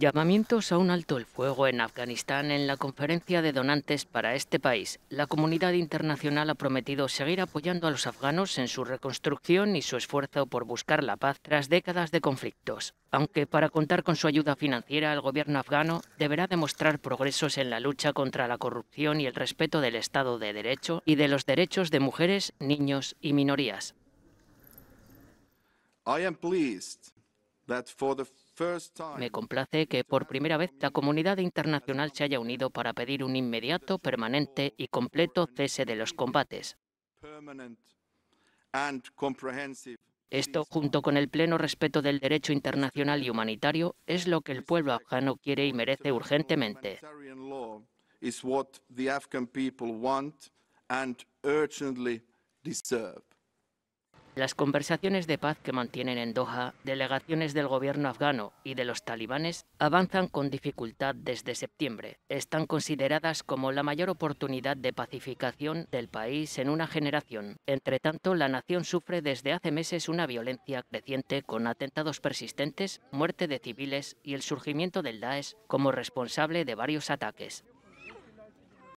Llamamientos a un alto el fuego en Afganistán en la conferencia de donantes para este país. La comunidad internacional ha prometido seguir apoyando a los afganos en su reconstrucción y su esfuerzo por buscar la paz tras décadas de conflictos. Aunque para contar con su ayuda financiera, el gobierno afgano deberá demostrar progresos en la lucha contra la corrupción y el respeto del Estado de Derecho y de los derechos de mujeres, niños y minorías. pleased me complace que por primera vez la comunidad internacional se haya unido para pedir un inmediato, permanente y completo cese de los combates. Esto, junto con el pleno respeto del derecho internacional y humanitario, es lo que el pueblo afgano quiere y merece urgentemente. Las conversaciones de paz que mantienen en Doha delegaciones del gobierno afgano y de los talibanes avanzan con dificultad desde septiembre. Están consideradas como la mayor oportunidad de pacificación del país en una generación. Entre tanto, la nación sufre desde hace meses una violencia creciente con atentados persistentes, muerte de civiles y el surgimiento del Daesh como responsable de varios ataques.